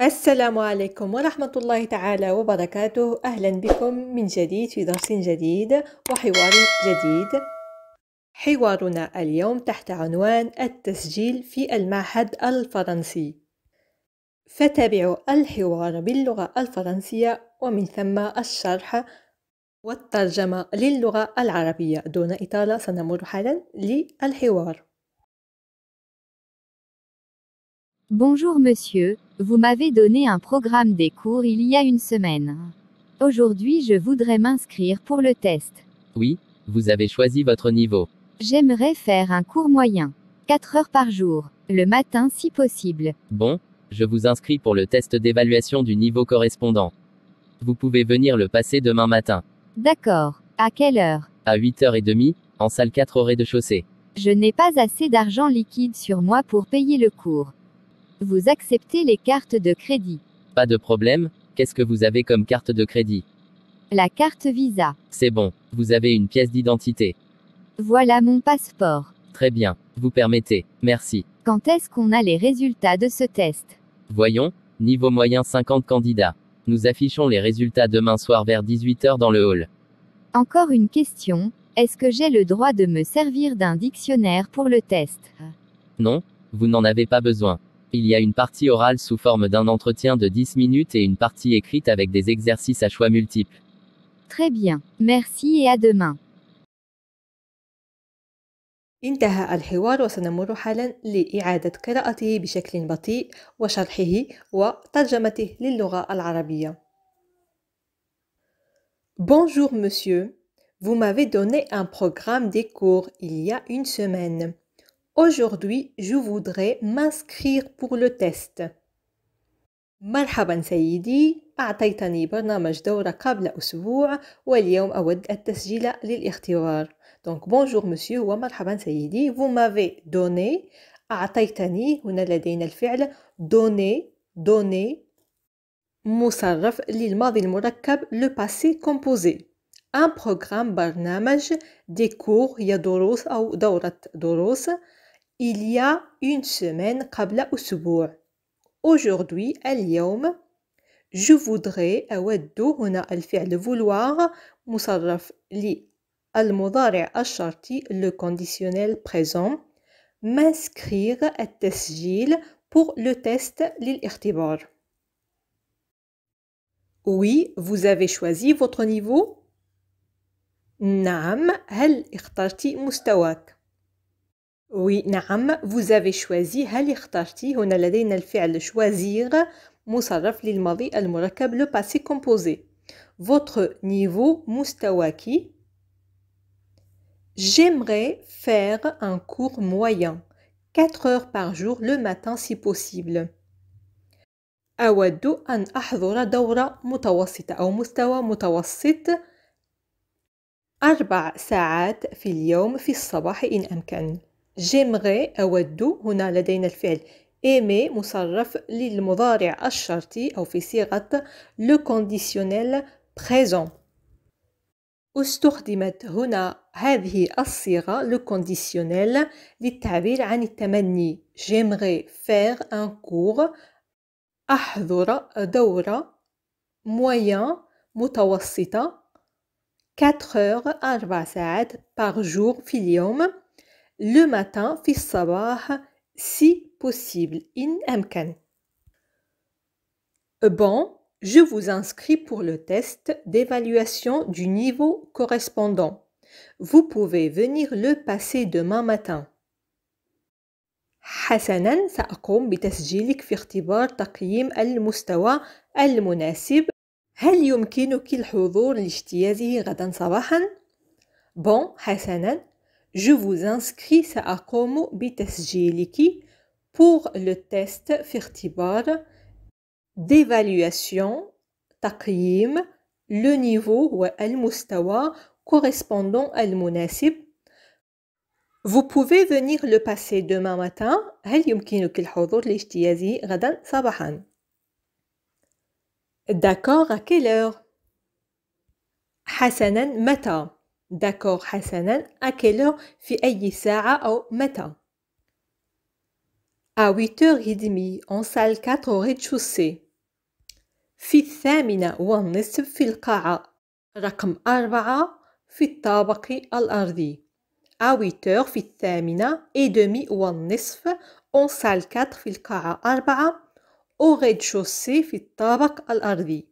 السلام عليكم ورحمة الله تعالى وبركاته أهلا بكم من جديد في درس جديد وحوار جديد حوارنا اليوم تحت عنوان التسجيل في المعهد الفرنسي فتابعوا الحوار باللغة الفرنسية ومن ثم الشرح والترجمة للغة العربية دون إطالة سنمر حالا للحوار Bonjour monsieur, vous m'avez donné un programme des cours il y a une semaine. Aujourd'hui je voudrais m'inscrire pour le test. Oui, vous avez choisi votre niveau. J'aimerais faire un cours moyen. 4 heures par jour, le matin si possible. Bon, je vous inscris pour le test d'évaluation du niveau correspondant. Vous pouvez venir le passer demain matin. D'accord. À quelle heure À 8h30, en salle 4 au rez-de-chaussée. Je n'ai pas assez d'argent liquide sur moi pour payer le cours. Vous acceptez les cartes de crédit. Pas de problème, qu'est-ce que vous avez comme carte de crédit La carte Visa. C'est bon, vous avez une pièce d'identité. Voilà mon passeport. Très bien, vous permettez, merci. Quand est-ce qu'on a les résultats de ce test Voyons, niveau moyen 50 candidats. Nous affichons les résultats demain soir vers 18h dans le hall. Encore une question, est-ce que j'ai le droit de me servir d'un dictionnaire pour le test Non, vous n'en avez pas besoin. Il y a une partie orale sous forme d'un entretien de 10 minutes et une partie écrite avec des exercices à choix multiples. Très bien. Merci et à demain. Bonjour monsieur, vous m'avez donné un programme des cours il y a une semaine. Aujourd'hui, je voudrais m'inscrire pour le test. مرحبا سيدي أعطيتني برنامج دورة قبل أسبوع واليوم أود التسجيل للاختبار Donc bonjour monsieur ومرحبا سيدي Vous m'avez donné أعطيتني هنا لدينا الفعل donné donné مصرف للماضي المركب le passé composé un programme برنامج des cours يا دروس أو دورة دروس il y a une semaine قبل أسبوع. Aujourd'hui, اليوم, je voudrais à fait le vouloir مصرف للمضارع الشرطي le conditionnel présent m'inscrire التسجيل pour le test للاختبار. Oui, vous avez choisi votre niveau. Nam هل اخترتي mustawak. Oui, نعم. Vous avez choisi. هل اخترتي؟ هنا لدينا الفعل choisir مصرف للماضي المركب le passé composé. Votre niveau مستواكي. J'aimerais faire un cours moyen. 4 heures par jour le matin si possible. أود أن أحضر دورة متوسطة أو مستوى متوسط أربع ساعات في اليوم في الصباح إن أمكن. جيمغي أود هنا لدينا الفعل إيمي مصرف للمضارع الشرطي أو في صيغة لو كونديسيونيل بريزون استخدمت هنا هذه الصيغة لو كونديسيونيل للتعبير عن التمني جيمغي faire ان cours أحضر دورة moyen متوسطة 4 heures 4 ساعات par jour في اليوم le matin في الصباح si possible in amkan. Bon, je vous inscris pour le test d'évaluation du niveau correspondant. Vous pouvez venir le passer demain matin. حسنا سأقوم بتسجيلك في اختبار تقييم المستوى المناسب هل يمكنك الحضور لاجتيازه غدا صباحا؟ Bon, حسنا je vous inscris سأقوم bitasjiliki pour le test firtibar d'évaluation taqyim le niveau el mustawa correspondant al-Munasib. Vous pouvez venir le passer demain matin هل يمكنك الحضور غدا D'accord à quelle heure Hassanan, matin. داكور حسنا أكله في أي ساعة أو متى À 8h30 en salle 4 au rez-de-chaussée. في الثامنة والنصف في القاعة رقم أربعة في الطابق الأرضي. À 8h في الثامنة et demi والنصف en salle 4 في القاعة أربعة au rez-de-chaussée في الطابق الأرضي.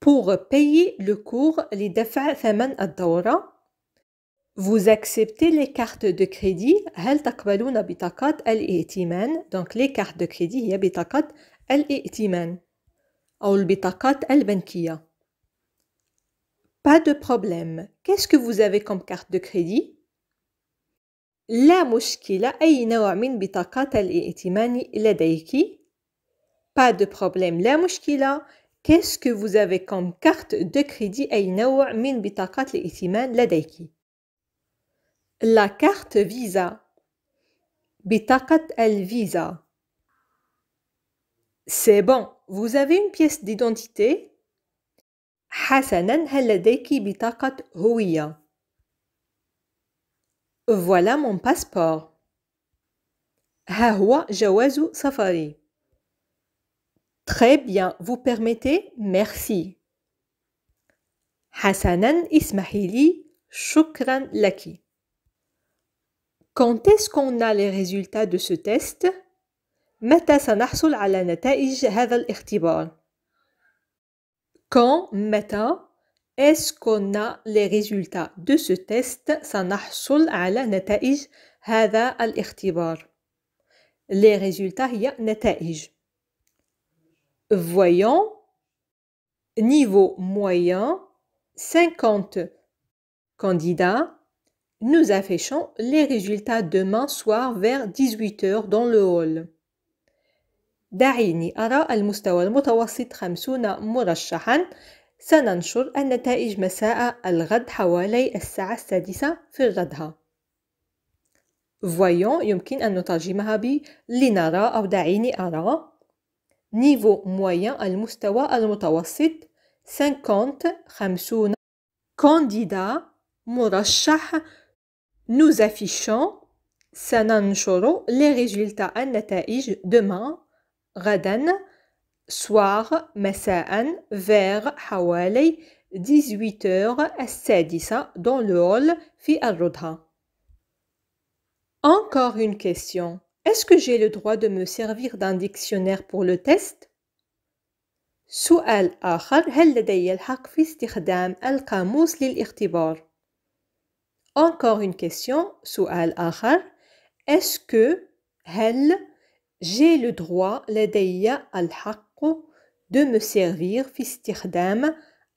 pour payer le cours لدفع ثمن الدورة Vous acceptez les cartes de crédit هل تقبلون بطاقات الائتمان Donc les cartes de crédit هي بطاقات الائتمان أو البطاقات Pas de problème. Qu'est-ce que vous avez comme carte de crédit la mochkila ay naw min bitakat al-i'timan ladayki? Pas de problème, la mochkila. Qu'est-ce que vous avez comme carte de crédit? Ay naw min bitakat itiman ladayki? La carte Visa. Bitakat al-Visa. C'est bon. Vous avez une pièce d'identité? Hasanan, hal ladayki bitakat huia. Voilà mon passeport. safari. Très bien, vous permettez Merci. Hassanan Ismahili, shukran laki. Quand est-ce qu'on a les résultats de ce test متى سنحصل quand mata est-ce qu'on a les résultats de ce test سنحصل على نتائج هذا الاختبار les résultats هي نتائج voyons niveau moyen 50 candidats nous affichons les résultats demain soir vers 18h dans le hall دعيني أرى المستوى المتوسط 50 مرشحا سننشر النتائج مساء الغد حوالي الساعة السادسة في غدها. Voyons يمكن أن نترجمها ب لنرى أو دعيني أرى. نيفو موين المستوى المتوسط 50 50 كانديدا مرشح Nous affichons سننشر les résultats النتائج demain غدا soir مساء vers حوالي 18h 16h, dans le hall في rudha Encore une question. Est-ce que j'ai le droit de me servir d'un dictionnaire pour le test سؤال آخر هل لدي الحق في استخدام القاموس للاختبار؟ Encore une question. سؤال آخر. Est-ce que هل j'ai le droit لدي الحق de me servir في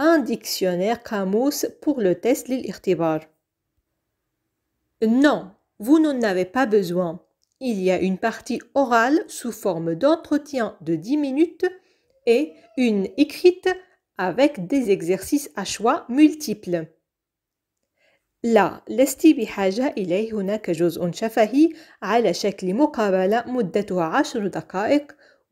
un dictionnaire Camus pour le test l'Irtibar. Non, vous n'en avez pas besoin. Il y a une partie orale sous forme d'entretien de 10 minutes et une écrite avec des exercices à choix multiples. La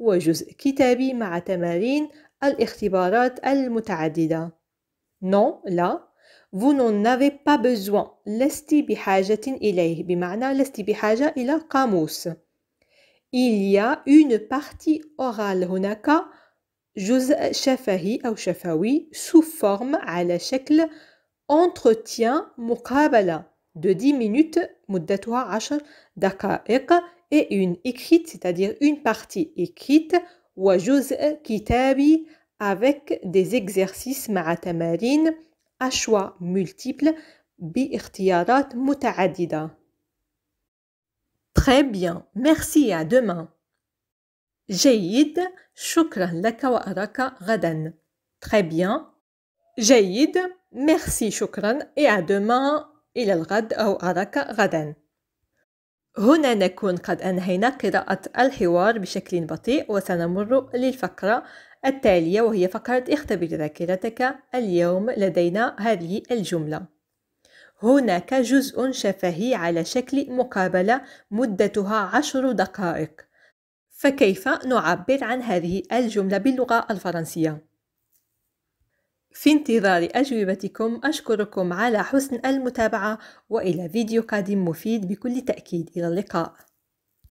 وجزء كتابي مع تمارين الاختبارات المتعددة. Non, لا. Vous n'en avez pas besoin. لست بحاجة إليه. بمعنى لست بحاجة إلى قاموس. Il y a une partie orale هناك جزء شفهي أو شفوي sous forme على شكل entretien مقابلة de 10 minutes مدتها 10 دقائق et une écrite, c'est-à-dire une partie écrite, وجزء kitabi avec des exercices تمارين à choix multiples باختيارات متعددة. Très bien, merci à demain. جيد شكرا لك وأراك غدا très bien جيد merci شكرا et à demain إلى الغد أو أراك هنا نكون قد أنهينا قراءة الحوار بشكل بطيء وسنمر للفقرة التالية وهي فقرة اختبر ذاكرتك اليوم لدينا هذه الجملة هناك جزء شفهي على شكل مقابلة مدتها عشر دقائق فكيف نعبر عن هذه الجملة باللغة الفرنسية؟ في انتظار أجوبتكم أشكركم على حسن المتابعة وإلى فيديو قادم مفيد بكل تأكيد إلى اللقاء